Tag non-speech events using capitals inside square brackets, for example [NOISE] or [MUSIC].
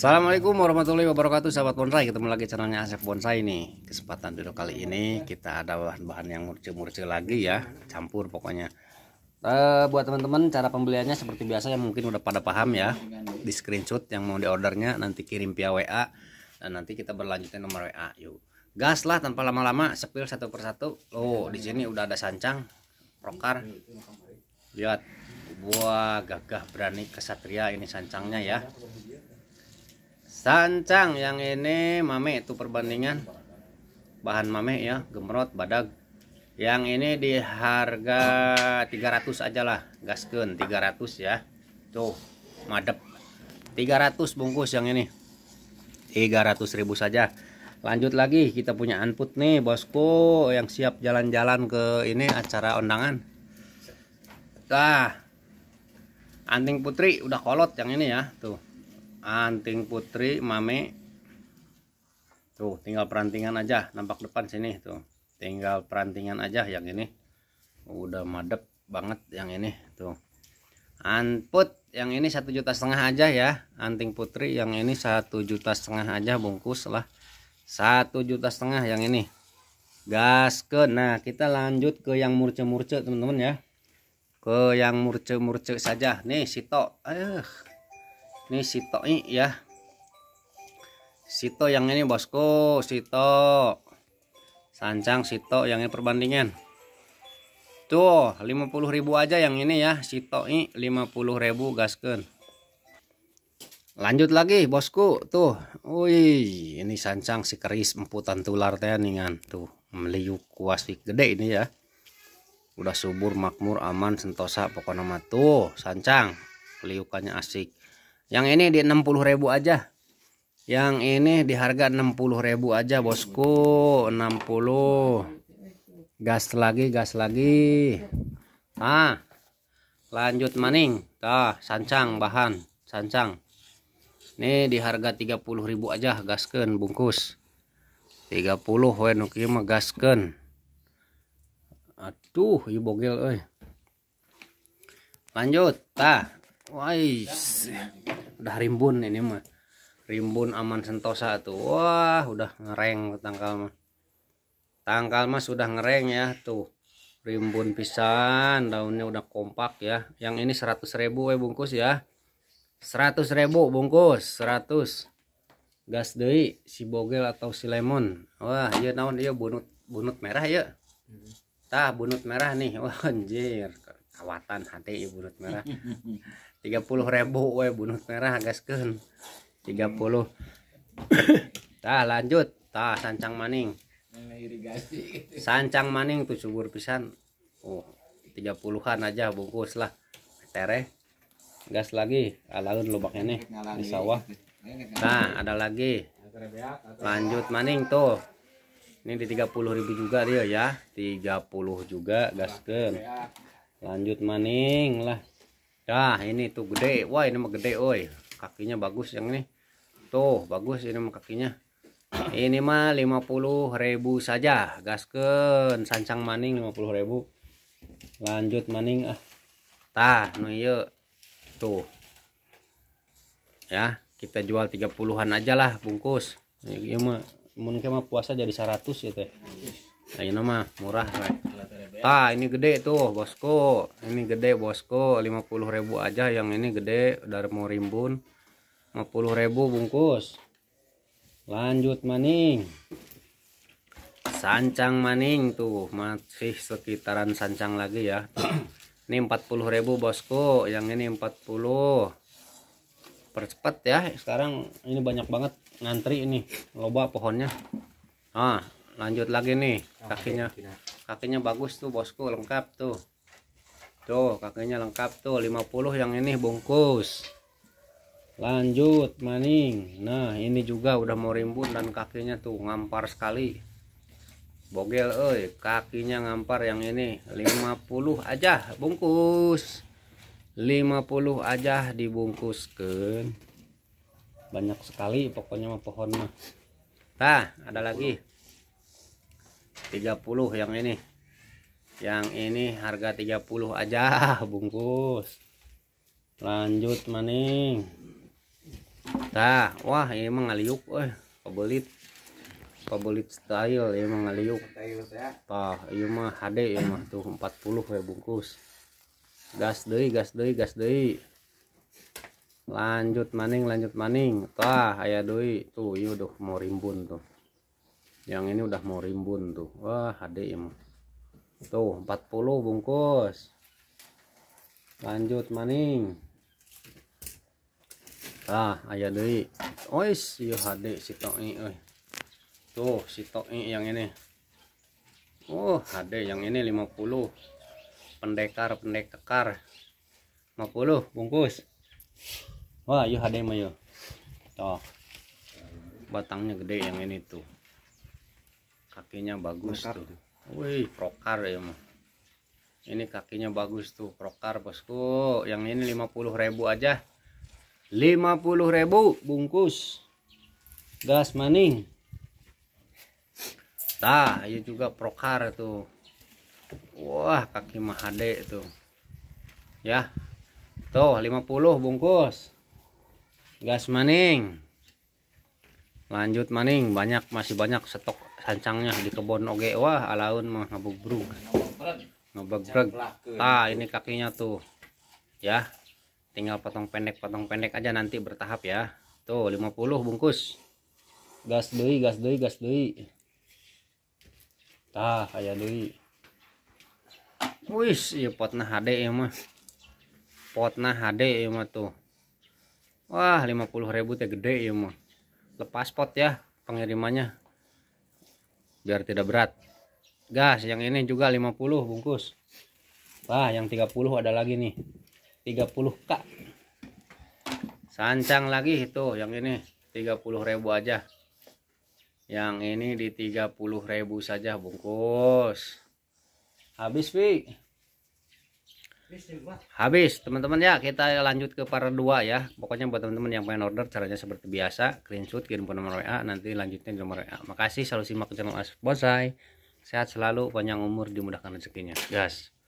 Assalamualaikum warahmatullahi wabarakatuh sahabat bonsai ketemu lagi channelnya Asep Bonsai nih kesempatan dulu kali ini kita ada bahan-bahan yang murce-murce lagi ya campur pokoknya uh, buat teman-teman cara pembeliannya seperti biasa yang mungkin udah pada paham ya di screenshot yang mau diordernya nanti kirim via WA dan nanti kita berlanjutin nomor WA yuk gas lah tanpa lama-lama sepil satu persatu oh di sini udah ada sancang prokar lihat buah gagah berani kesatria ini sancangnya ya sancang yang ini mame itu perbandingan bahan mame ya gemrot badag yang ini di harga 300 aja lah gasken 300 ya tuh madep 300 bungkus yang ini 300 ribu saja lanjut lagi kita punya anput nih bosku yang siap jalan-jalan ke ini acara undangan nah anting putri udah kolot yang ini ya tuh anting putri mame tuh tinggal perantingan aja nampak depan sini tuh tinggal perantingan aja yang ini udah madep banget yang ini tuh anput yang ini satu juta setengah aja ya anting putri yang ini satu juta setengah aja bungkus lah satu juta setengah yang ini gas ke nah kita lanjut ke yang murce-murce teman-teman ya ke yang murce-murce saja nih sito eh ini sito ini ya sito yang ini bosku sito sancang sito yang ini perbandingan tuh ribu aja yang ini ya sito ini ribu gasken lanjut lagi bosku tuh wih ini sancang si keris emputan tular teh ningan tuh meliuk kuas gede ini ya udah subur makmur aman sentosa pokoknya mah sancang liukannya asik yang ini di 60 ribu aja yang ini di harga 60 ribu aja bosku 60 gas lagi gas lagi ah lanjut maning tah sancang bahan sancang Ini di harga 30 ribu aja gasken bungkus 30 we nu kieu mah gaskeun. Aduh, ieu bogel Lanjut tah. Wais udah rimbun ini mah rimbun aman sentosa tuh wah udah ngereng tangkal mah tangkal mah sudah ngereng ya tuh rimbun pisang daunnya udah kompak ya yang ini 100 ribu eh bungkus ya 100 ribu bungkus 100 gas dei si bogel atau si lemon wah iya naon iya bunut bunut merah ya tah bunut merah nih wah anjir kawatan hati bunut merah [LAUGHS] ribu, we bunut merah gaskeun 30 [COUGHS] tah lanjut tah sancang maning sancang maning tuh subur pisan oh 30-an aja bungkus lah tereh gas lagi alaun lubaknya nih di sawah nah ada lagi lanjut maning tuh ini di 30.000 juga dia ya 30 juga gaskeun ya lanjut maning lah dah ini tuh gede wah ini mah gede oi kakinya bagus yang ini tuh bagus ini mah kakinya [CLEARS THROAT] ini mah 50.000 saja gasken sancang maning 50.000 lanjut maning ah tah nu tuh ya kita jual 30-an aja lah bungkus ini iya mah mungkin mah puasa jadi 100 ya teh ini mah murah lah ya. ini gede tuh, Bosku. Ini gede, Bosku. 50.000 aja yang ini gede dari mau Rimbun. 50.000 bungkus. Lanjut maning. Sancang maning tuh, masih sekitaran sancang lagi ya. [CLEARS THROAT] ini 40.000 Bosku, yang ini 40. Percepat ya. Sekarang ini banyak banget ngantri ini. Loba pohonnya. Ah, lanjut lagi nih kakinya kakinya bagus tuh bosku lengkap tuh tuh kakinya lengkap tuh 50 yang ini bungkus lanjut maning nah ini juga udah mau rimbun dan kakinya tuh ngampar sekali bogel eh kakinya ngampar yang ini 50 aja bungkus 50 aja dibungkus dibungkuskan banyak sekali pokoknya mah pohon mah nah ada lagi 30 yang ini yang ini harga 30 aja [LAUGHS] bungkus lanjut maning nah wah ini mah ngaliuk eh kebelit kebelit style ini mah ngaliuk tah ini iya mah HD ini iya mah tuh 40 ya bungkus gas doi, gas doi, gas doi, lanjut maning lanjut maning tah ayah doi, tuh ieu iya mau rimbun tuh yang ini udah mau rimbun tuh wah ya tuh 40 bungkus lanjut maning ah ayah deh ois yuk iya, HD si ini oi. tuh si ini yang ini oh HD yang ini 50 pendekar pendekar 50 bungkus wah yuk iya, HD mah yuk iya. tuh batangnya gede yang ini tuh kakinya bagus tuh wih prokar ya mah ini kakinya bagus tuh prokar bosku yang ini 50.000 aja 50.000 bungkus gas maning Nah, ayo iya juga prokar tuh. Wah, kaki mahade tuh. Ya. Tuh, 50 bungkus. Gas maning lanjut maning banyak masih banyak stok sancangnya di kebun oge wah alaun mah ngebubrug ngebubrug ah ini kakinya tuh ya tinggal potong pendek potong pendek aja nanti bertahap ya tuh 50 bungkus gas doi gas doi gas doi tah kayak doi wis iya potna HD ya mah potna HD ya mah tuh wah 50 ribu teh gede ya mah lepas pot ya pengirimannya biar tidak berat gas yang ini juga 50 bungkus wah yang 30 ada lagi nih 30 kak sancang lagi itu yang ini 30.000 aja yang ini di 30.000 saja bungkus habis Fi habis teman-teman ya kita lanjut ke part 2 ya pokoknya buat teman-teman yang pengen order caranya seperti biasa screenshot kirim ke nomor WA nanti lanjutnya di nomor WA makasih selalu simak channel as bosai sehat selalu panjang umur dimudahkan rezekinya gas yes.